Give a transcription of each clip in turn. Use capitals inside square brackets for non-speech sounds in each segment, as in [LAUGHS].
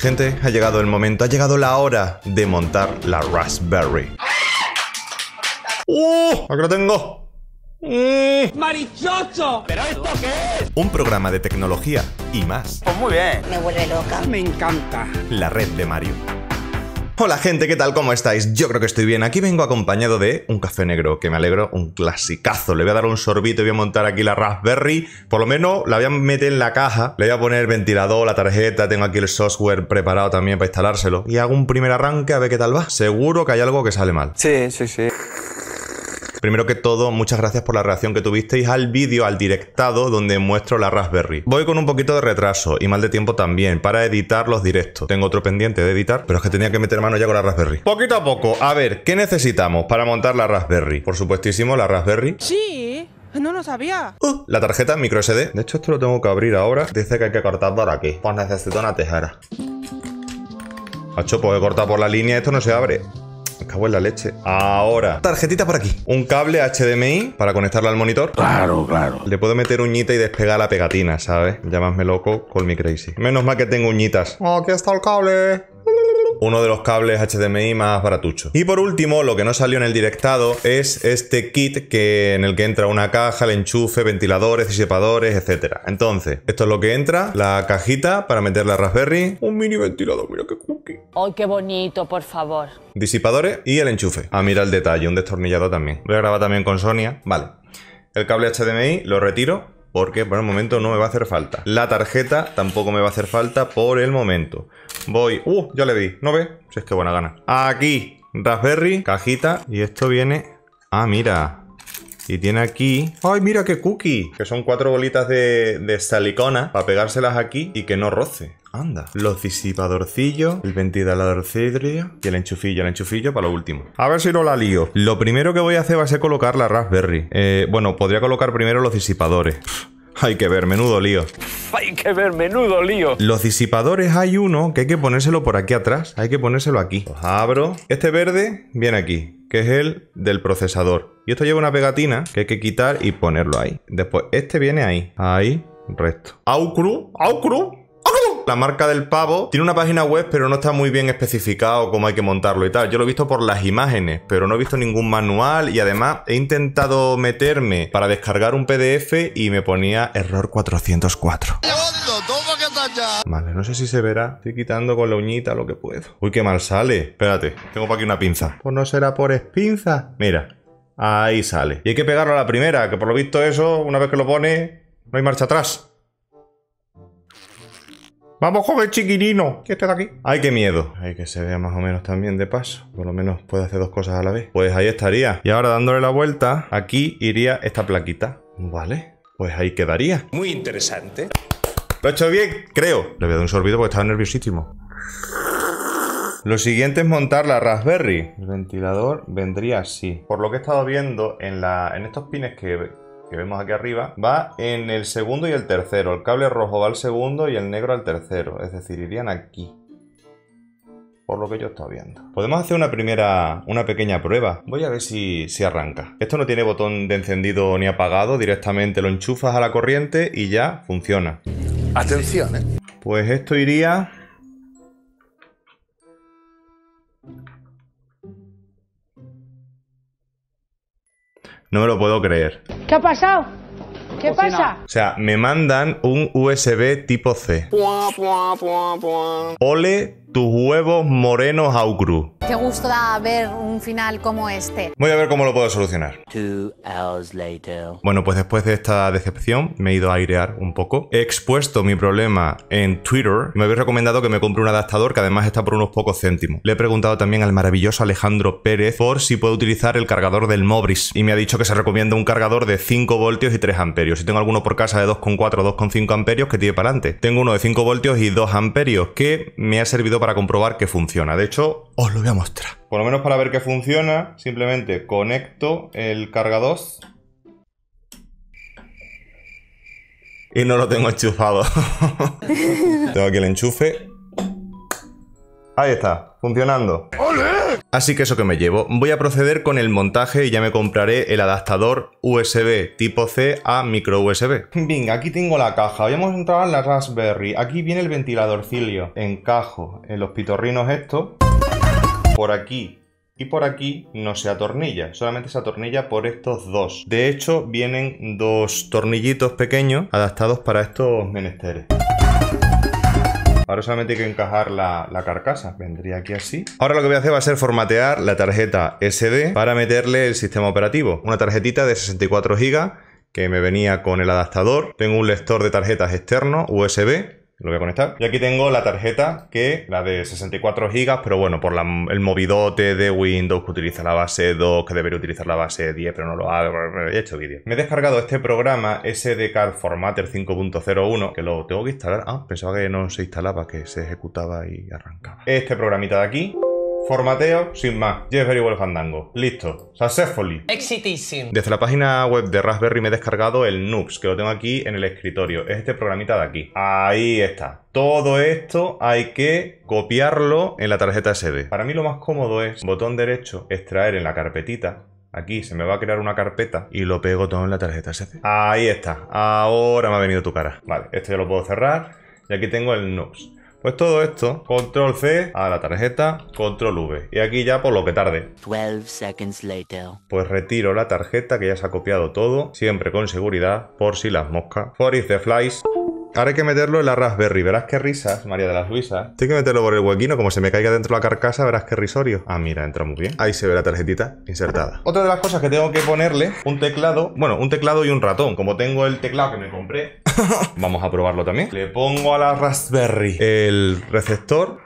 Gente, ha llegado el momento, ha llegado la hora de montar la Raspberry. ¡Uh! ¡Aquí lo tengo! Mm. ¿Pero esto qué es? Un programa de tecnología y más. Pues muy bien. Me vuelve loca. Me encanta. La red de Mario. Hola gente, ¿qué tal? ¿Cómo estáis? Yo creo que estoy bien. Aquí vengo acompañado de un café negro, que me alegro, un clasicazo. Le voy a dar un sorbito y voy a montar aquí la Raspberry. Por lo menos la voy a meter en la caja. Le voy a poner ventilador, la tarjeta, tengo aquí el software preparado también para instalárselo. Y hago un primer arranque a ver qué tal va. Seguro que hay algo que sale mal. Sí, sí, sí. Primero que todo, muchas gracias por la reacción que tuvisteis al vídeo, al directado donde muestro la Raspberry. Voy con un poquito de retraso y mal de tiempo también para editar los directos. Tengo otro pendiente de editar, pero es que tenía que meter mano ya con la Raspberry. Poquito a poco, a ver, ¿qué necesitamos para montar la Raspberry? Por supuestísimo, la Raspberry. Sí. No lo sabía. ¡Uh! la tarjeta micro SD. De hecho, esto lo tengo que abrir ahora. Dice que hay que cortar por aquí. Pues necesito una tijera. Macho, pues he cortado por la línea esto no se abre. Me cago en la leche. Ahora. Tarjetita por aquí. Un cable HDMI para conectarla al monitor. Claro, claro. Le puedo meter uñita y despegar la pegatina, ¿sabes? Llámame loco, call me crazy. Menos mal que tengo uñitas. Aquí está el cable uno de los cables HDMI más baratucho. Y por último, lo que no salió en el directado es este kit que, en el que entra una caja, el enchufe, ventiladores, disipadores, etc. Entonces, esto es lo que entra, la cajita para meter la Raspberry, un mini ventilador, mira qué cookie. ¡Ay, qué bonito, por favor! Disipadores y el enchufe. Ah, mira el detalle, un destornillador también. Voy a grabar también con Sonia. Vale. El cable HDMI lo retiro porque por el momento no me va a hacer falta. La tarjeta tampoco me va a hacer falta por el momento. Voy... ¡Uh! Ya le di. ¿No ve? Si es que buena gana. Aquí, Raspberry, cajita. Y esto viene... Ah, mira. Y tiene aquí... ¡Ay, mira qué cookie! Que son cuatro bolitas de, de salicona para pegárselas aquí y que no roce. Anda. Los disipadorcillos, el cidrio. y el enchufillo. El enchufillo para lo último. A ver si no la lío. Lo primero que voy a hacer va a ser colocar la Raspberry. Eh, bueno, podría colocar primero los disipadores. [LAUGHS] Hay que ver, menudo lío. [LAUGHS] Hay que ver, menudo lío. Los disipadores hay uno que hay que ponérselo por aquí atrás. Hay que ponérselo aquí. abro. Este verde viene aquí, que es el del procesador. Y esto lleva una pegatina que hay que quitar y ponerlo ahí. Después, este viene ahí. Ahí, Resto. Aucru, Aucru, la marca del pavo tiene una página web, pero no está muy bien especificado cómo hay que montarlo y tal. Yo lo he visto por las imágenes, pero no he visto ningún manual y además he intentado meterme para descargar un PDF y me ponía error 404. Vale, no sé si se verá. Estoy quitando con la uñita lo que puedo. Uy, qué mal sale. Espérate, tengo para aquí una pinza. Pues no será por espinza. Mira, ahí sale. Y hay que pegarlo a la primera, que por lo visto eso, una vez que lo pone, no hay marcha atrás. Vamos, joven chiquirino! ¿Qué está aquí? Ay, qué miedo. Hay que se vea más o menos también de paso. Por lo menos puede hacer dos cosas a la vez. Pues ahí estaría. Y ahora dándole la vuelta, aquí iría esta plaquita. Vale. Pues ahí quedaría. Muy interesante. Lo he hecho bien, creo. Le voy a dar un sorbido porque estaba nerviosísimo. Lo siguiente es montar la Raspberry. El ventilador vendría así. Por lo que he estado viendo en, la, en estos pines que, que vemos aquí arriba, va en el segundo y el tercero. El cable rojo va al segundo y el negro al tercero. Es decir, irían aquí. Por lo que yo estoy viendo. Podemos hacer una primera, una pequeña prueba. Voy a ver si, si arranca. Esto no tiene botón de encendido ni apagado. Directamente lo enchufas a la corriente y ya funciona. Atención, ¿eh? Pues esto iría No me lo puedo creer. ¿Qué ha pasado? ¿Qué pasa? O sea, me mandan un USB tipo C. Ole tus huevos morenos aucru. Qué gusto da ver un final como este. Voy a ver cómo lo puedo solucionar. Bueno, pues después de esta decepción me he ido a airear un poco. He expuesto mi problema en Twitter. Me habéis recomendado que me compre un adaptador que además está por unos pocos céntimos. Le he preguntado también al maravilloso Alejandro Pérez por si puedo utilizar el cargador del Mobris y me ha dicho que se recomienda un cargador de 5 voltios y 3 amperios. Si tengo alguno por casa de 2,4 o 2,5 amperios que tire para adelante. Tengo uno de 5 voltios y 2 amperios que me ha servido para comprobar que funciona. De hecho, os lo voy a mostrar. Por lo menos para ver que funciona, simplemente conecto el cargador. Y no lo tengo enchufado. [LAUGHS] [LAUGHS] tengo aquí el enchufe Ahí está, funcionando. Así que eso que me llevo. Voy a proceder con el montaje y ya me compraré el adaptador USB tipo C a micro USB. Venga, aquí tengo la caja. Habíamos entrado en la Raspberry. Aquí viene el ventiladorcilio. Encajo en los pitorrinos esto. Por aquí y por aquí no se atornilla, solamente se atornilla por estos dos. De hecho, vienen dos tornillitos pequeños adaptados para estos menesteres. Ahora solamente hay que encajar la, carcasa. Vendría aquí así. Ahora lo que voy a hacer va a ser formatear la tarjeta SD para meterle el sistema operativo. Una tarjetita de 64 GB que me venía con el adaptador. Tengo un lector de tarjetas externo USB lo voy a conectar. Y aquí tengo la tarjeta que, la de 64 GB, pero bueno, por el movidote de Windows que utiliza la base 2, que debería utilizar la base 10, pero no lo ha he hecho vídeo. Me he descargado este programa card Formatter 5.01, que lo tengo que instalar. Ah, pensaba que no se instalaba, que se ejecutaba y arrancaba. Este programita de aquí. Formateo sin más. Jeffery Well Fandango. Listo. Successfully. Exitísimo. Desde la página web de Raspberry me he descargado el Noobs, que lo tengo aquí en el escritorio. Es este programita de aquí. Ahí está. Todo esto hay que copiarlo en la tarjeta SD. Para mí lo más cómodo es botón derecho, extraer en la carpetita Aquí se me va a crear una carpeta y lo pego todo en la tarjeta SD. Ahí está. Ahora me ha venido tu cara. Vale, esto ya lo puedo cerrar. Y aquí tengo el Noobs. Pues todo esto, control C a la tarjeta, control V. Y aquí ya por lo que tarde. Pues retiro la tarjeta que ya se ha copiado todo, siempre con seguridad, por si las moscas. For if the flies. Ahora hay que meterlo en la Raspberry. Verás qué risas, María de las Luisas. Tengo que meterlo por el huequino. Como se me caiga dentro la carcasa, verás qué risorio. Ah, mira, entra muy bien. Ahí se ve la tarjetita insertada. [LAUGHS] Otra de las cosas que tengo que ponerle, un teclado. Bueno, un teclado y un ratón. Como tengo el teclado que me compré, [LAUGHS] vamos a probarlo también. Le pongo a la Raspberry el receptor.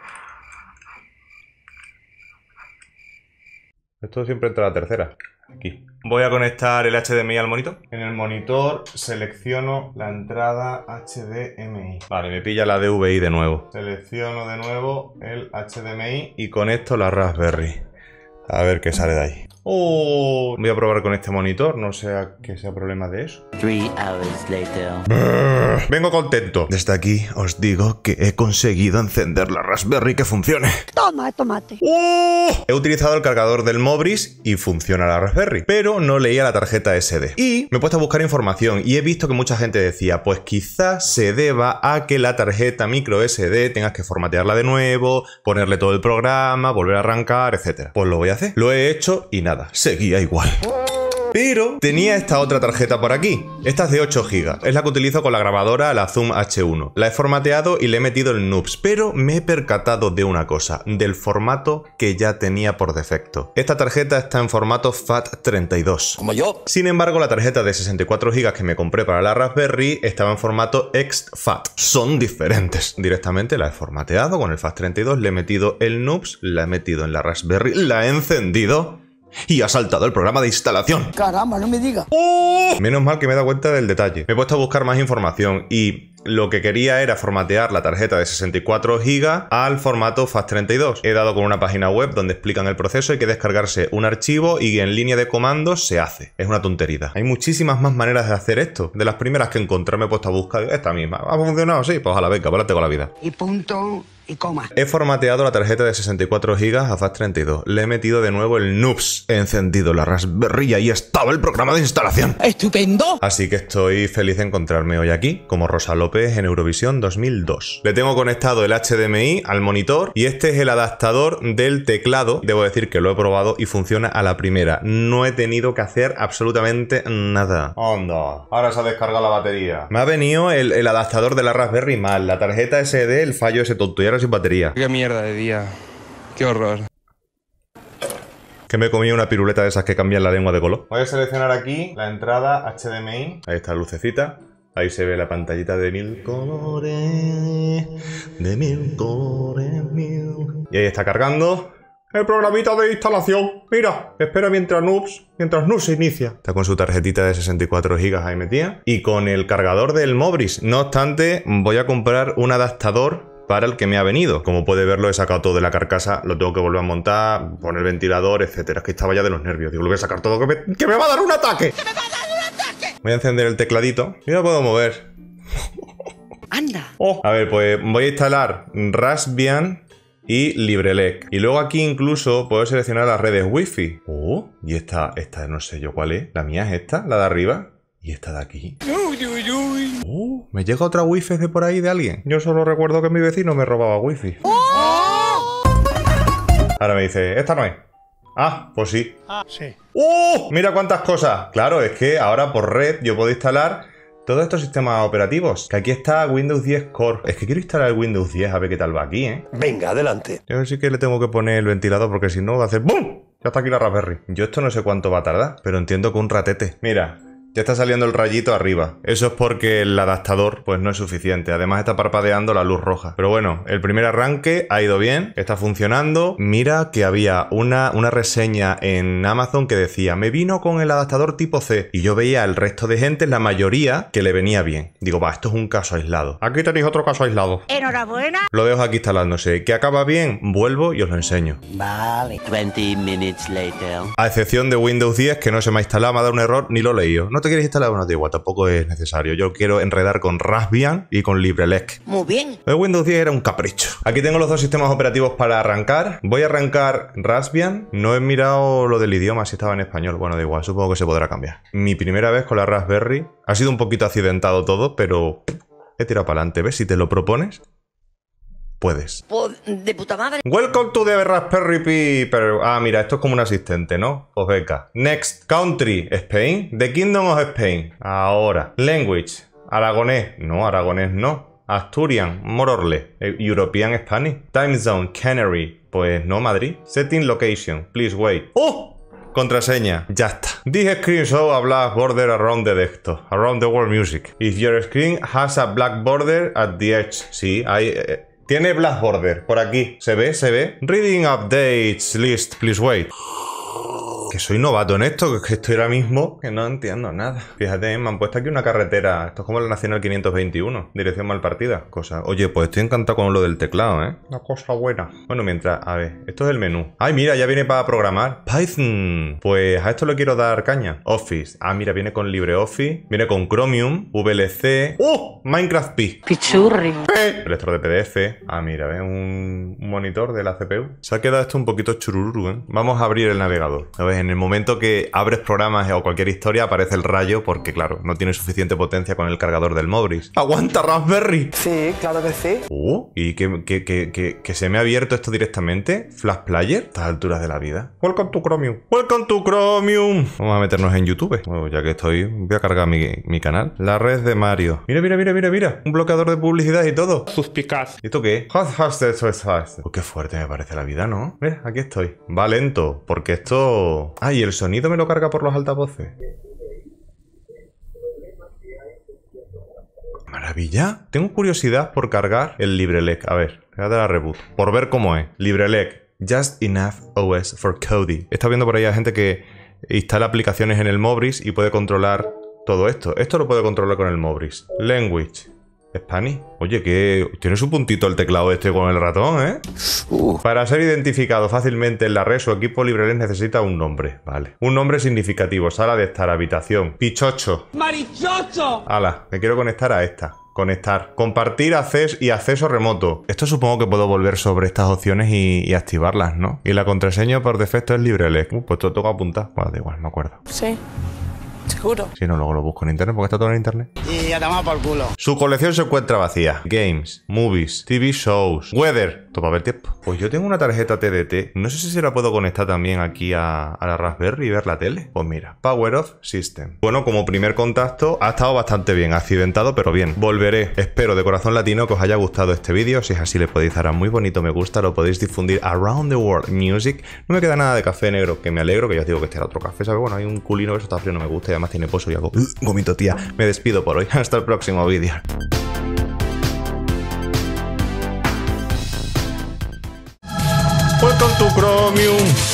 Esto siempre entra a la tercera. Aquí. Voy a conectar el HDMI al monitor. En el monitor selecciono la entrada HDMI. Vale, me pilla la DVI de nuevo. Selecciono de nuevo el HDMI y conecto la Raspberry. A ver qué sale de ahí voy a probar con este monitor, no sea que sea problema de eso. hours later. vengo contento. Desde aquí os digo que he conseguido encender la Raspberry que funcione. Toma, tomate. Uh. he utilizado el cargador del Mobris y funciona la Raspberry, pero no leía la tarjeta SD. Y me he puesto a buscar información y he visto que mucha gente decía, pues quizás se deba a que la tarjeta micro SD tengas que formatearla de nuevo, ponerle todo el programa, volver a arrancar, etc. Pues lo voy a hacer. Lo he hecho y nada seguía igual. Pero tenía esta otra tarjeta por aquí. Esta es de 8 GB. Es la que utilizo con la grabadora, la Zoom H1. La he formateado y le he metido el noobs, pero me he percatado de una cosa, del formato que ya tenía por defecto. Esta tarjeta está en formato FAT32. Como yo. Sin embargo, la tarjeta de 64 GB que me compré para la Raspberry estaba en formato XFAT. Son diferentes. Directamente la he formateado con el FAT32, le he metido el noobs, la he metido en la Raspberry, la he encendido y ha saltado el programa de instalación. Caramba, no me diga. ¡Uh! Menos mal que me he dado cuenta del detalle. Me he puesto a buscar más información y lo que quería era formatear la tarjeta de 64 GB al formato FAT32. He dado con una página web donde explican el proceso, hay que descargarse un archivo y en línea de comandos se hace. Es una tontería. Hay muchísimas más maneras de hacer esto. De las primeras que encontré me he puesto a buscar esta misma. ¿Ha funcionado? Sí, pues a la beca, pues tengo con la vida. Y punto y coma. He formateado la tarjeta de 64 GB a FAT32. Le he metido de nuevo el Noobs, He encendido la Raspberry y estaba el programa de instalación. ¡Estupendo! Así que estoy feliz de encontrarme hoy aquí, como Rosa López en Eurovisión 2002. Le tengo conectado el HDMI al monitor y este es el adaptador del teclado. Debo decir que lo he probado y funciona a la primera. No he tenido que hacer absolutamente nada. Onda, ahora se ha descargado la batería. Me ha venido el, adaptador de la Raspberry mal, la tarjeta SD, el fallo ese tonto y ahora sin batería. Qué mierda de día. Qué horror que me comí una piruleta de esas que cambian la lengua de color. Voy a seleccionar aquí la entrada HDMI. Ahí está, lucecita. Ahí se ve la pantallita de mil colores, de mil colores, mil. Y ahí está cargando el programita de instalación. Mira, espera mientras Noobs, mientras Noobs se inicia. Está con su tarjetita de 64 GB ahí metida. Y con el cargador del Mobris. No obstante, voy a comprar un adaptador para el que me ha venido. Como puede verlo, he sacado todo de la carcasa, lo tengo que volver a montar, poner ventilador, etcétera. Es que estaba ya de los nervios. Digo, lo voy a sacar todo, que me, que me va a dar un ataque. Voy a encender el tecladito. Y lo puedo mover. ¡Anda! Oh. A ver, pues voy a instalar Raspbian y LibreLec. Y luego aquí incluso puedo seleccionar las redes Wi-Fi. Oh, y esta, esta no sé yo cuál es. La mía es esta, la de arriba. Y esta de aquí. Uy, oh, me llega otra wifi de por ahí de alguien. Yo solo recuerdo que mi vecino me robaba wifi. fi Ahora me dice, esta no es. Ah, pues sí. Ah, sí. ¡Uh! Mira cuántas cosas. Claro, es que ahora por red yo puedo instalar todos estos sistemas operativos. Que aquí está Windows 10 Core. Es que quiero instalar el Windows 10 a ver qué tal va aquí, ¿eh? Venga, adelante. Yo sí que le tengo que poner el ventilador porque si no va a hacer ¡Bum! Ya está aquí la Raspberry. Yo esto no sé cuánto va a tardar, pero entiendo que un ratete. Mira, ya está saliendo el rayito arriba. Eso es porque el adaptador pues no es suficiente. Además está parpadeando la luz roja. Pero bueno, el primer arranque ha ido bien, está funcionando. Mira que había una, una reseña en Amazon que decía, me vino con el adaptador tipo C. Y yo veía al resto de gente, la mayoría, que le venía bien. Digo, va, esto es un caso aislado. Aquí tenéis otro caso aislado. Enhorabuena. Lo dejo aquí instalándose. Que acaba bien, vuelvo y os lo enseño. Vale. 20 minutes later. A excepción de Windows 10 que no se me ha instalado, me ha dado un error, ni lo he leído te quieres instalar una igual, tampoco es necesario. Yo quiero enredar con Raspbian y con LibreLec. Muy bien. El Windows 10 era un capricho. Aquí tengo los dos sistemas operativos para arrancar. Voy a arrancar Raspbian. No he mirado lo del idioma, si estaba en español. Bueno, da igual, supongo que se podrá cambiar. Mi primera vez con la Raspberry. Ha sido un poquito accidentado todo, pero he tirado para adelante. ¿Ves? Si te lo propones, puedes. Pues, de Welcome to the Raspberry Pi. ah, mira, esto es como un asistente, ¿no? O pues beca. Next country, Spain. The Kingdom of Spain. Ahora. Language. Aragonés. No, aragonés no. Asturian, Mororle, eh, European Spanish. Time Zone, Canary. Pues no, Madrid. Setting Location, please wait. ¡Oh! Contraseña, ya está. This a black border around the desktop, around the world music. If your screen has a black border at the edge, sí, hay eh, tiene Black Border, por aquí. ¿Se ve? ¿Se ve? Reading updates list, please wait que soy novato en esto, que estoy ahora mismo que no entiendo nada. Fíjate, me han puesto aquí una carretera, esto es como la Nacional 521, dirección mal partida, cosa. Oye, pues estoy encantado con lo del teclado, ¿eh? Una cosa buena. Bueno, mientras, a ver, esto es el menú. Ay, mira, ya viene para programar. Python. Pues a esto le quiero dar caña. Office. Ah, mira, viene con LibreOffice, viene con Chromium, VLC. ¡Uh! ¡Oh! Minecraft P. Pichurri. Eh. el Lector de PDF. Ah, mira, ¿ves? Un monitor de la CPU. Se ha quedado esto un poquito chururu, ¿eh? Vamos a abrir el navegador. A ver, en el momento que abres programas o cualquier historia aparece el rayo porque, claro, no tiene suficiente potencia con el cargador del Mobris. ¡Aguanta Raspberry! Sí, claro que sí. ¡Uh! ¿Y que, se me ha abierto esto directamente? ¿Flash Player? A estas alturas de la vida. con tu Chromium! con tu Chromium! Vamos a meternos en YouTube. Bueno, ya que estoy, voy a cargar mi, canal. La red de Mario. Mira, mira, mira, mira, mira. Un bloqueador de publicidad y todo. Suspicaz. ¿Y esto qué? es? Pues qué fuerte me parece la vida, ¿no? Mira, aquí estoy. Va lento, porque esto Ah, y el sonido me lo carga por los altavoces. Maravilla. Tengo curiosidad por cargar el LibreLec. A ver, voy a dar a reboot. Por ver cómo es. LibreLec. Just Enough OS for Cody. Está viendo por ahí a gente que instala aplicaciones en el Mobris y puede controlar todo esto. Esto lo puede controlar con el Mobris. Language. Spani. Oye, que tienes un puntito el teclado este con el ratón, ¿eh? Para ser identificado fácilmente en la red, su equipo Libreles necesita un nombre, vale. Un nombre significativo, sala de estar, habitación, pichocho. ¡Marichocho! Hala, me quiero conectar a esta conectar, compartir acceso y acceso remoto. Esto supongo que puedo volver sobre estas opciones y, activarlas, ¿no? Y la contraseña por defecto es Libreles. Uh, pues esto toca apuntar. Bueno, da igual, me acuerdo. Sí, seguro. Si no, luego lo busco en internet porque está todo en internet por culo. Su colección se encuentra vacía. Games, movies, TV shows, weather. Toma, ver tiempo. Pues yo tengo una tarjeta TDT. No sé si se la puedo conectar también aquí a, la Raspberry y ver la tele. Pues mira, Power of System. Bueno, como primer contacto, ha estado bastante bien. Accidentado, pero bien. Volveré. Espero de corazón latino que os haya gustado este vídeo. Si es así, le podéis dar a muy bonito me gusta. Lo podéis difundir around the world music. No me queda nada de café negro, que me alegro, que ya os digo que este era otro café, ¿sabes? Bueno, hay un culino que eso está frío, no me gusta y además tiene pozo y algo. Gomito, tía. Me despido por hoy. [LAUGHS] hasta el próximo vídeo. Welcome tu Chromium.